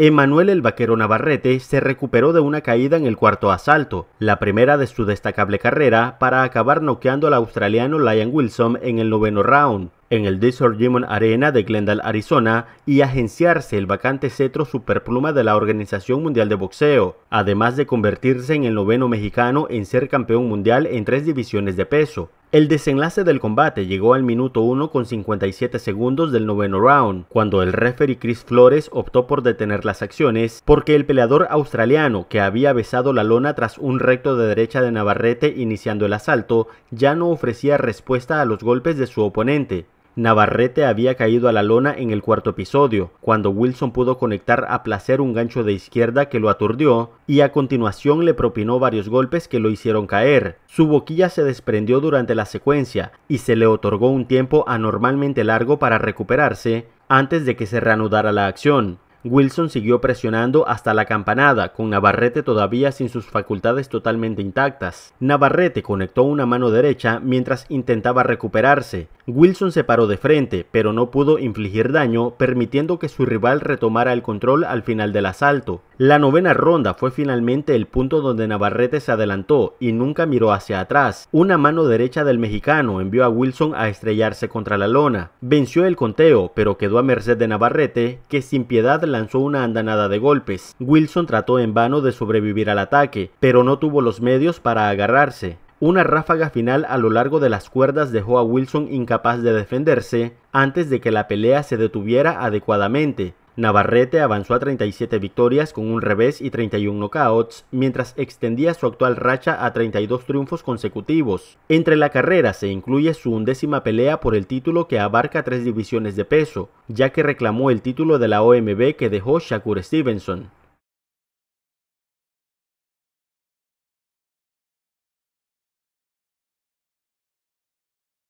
Emanuel el Vaquero Navarrete se recuperó de una caída en el cuarto asalto, la primera de su destacable carrera, para acabar noqueando al australiano Lion Wilson en el noveno round, en el Desert Arena de Glendale, Arizona, y agenciarse el vacante cetro superpluma de la Organización Mundial de Boxeo, además de convertirse en el noveno mexicano en ser campeón mundial en tres divisiones de peso. El desenlace del combate llegó al minuto 1 con 57 segundos del noveno round, cuando el referee Chris Flores optó por detener las acciones porque el peleador australiano que había besado la lona tras un recto de derecha de Navarrete iniciando el asalto ya no ofrecía respuesta a los golpes de su oponente. Navarrete había caído a la lona en el cuarto episodio, cuando Wilson pudo conectar a placer un gancho de izquierda que lo aturdió y a continuación le propinó varios golpes que lo hicieron caer. Su boquilla se desprendió durante la secuencia y se le otorgó un tiempo anormalmente largo para recuperarse antes de que se reanudara la acción. Wilson siguió presionando hasta la campanada, con Navarrete todavía sin sus facultades totalmente intactas. Navarrete conectó una mano derecha mientras intentaba recuperarse, Wilson se paró de frente, pero no pudo infligir daño, permitiendo que su rival retomara el control al final del asalto. La novena ronda fue finalmente el punto donde Navarrete se adelantó y nunca miró hacia atrás. Una mano derecha del mexicano envió a Wilson a estrellarse contra la lona. Venció el conteo, pero quedó a merced de Navarrete, que sin piedad lanzó una andanada de golpes. Wilson trató en vano de sobrevivir al ataque, pero no tuvo los medios para agarrarse. Una ráfaga final a lo largo de las cuerdas dejó a Wilson incapaz de defenderse antes de que la pelea se detuviera adecuadamente. Navarrete avanzó a 37 victorias con un revés y 31 knockouts, mientras extendía su actual racha a 32 triunfos consecutivos. Entre la carrera se incluye su undécima pelea por el título que abarca tres divisiones de peso, ya que reclamó el título de la OMB que dejó Shakur Stevenson.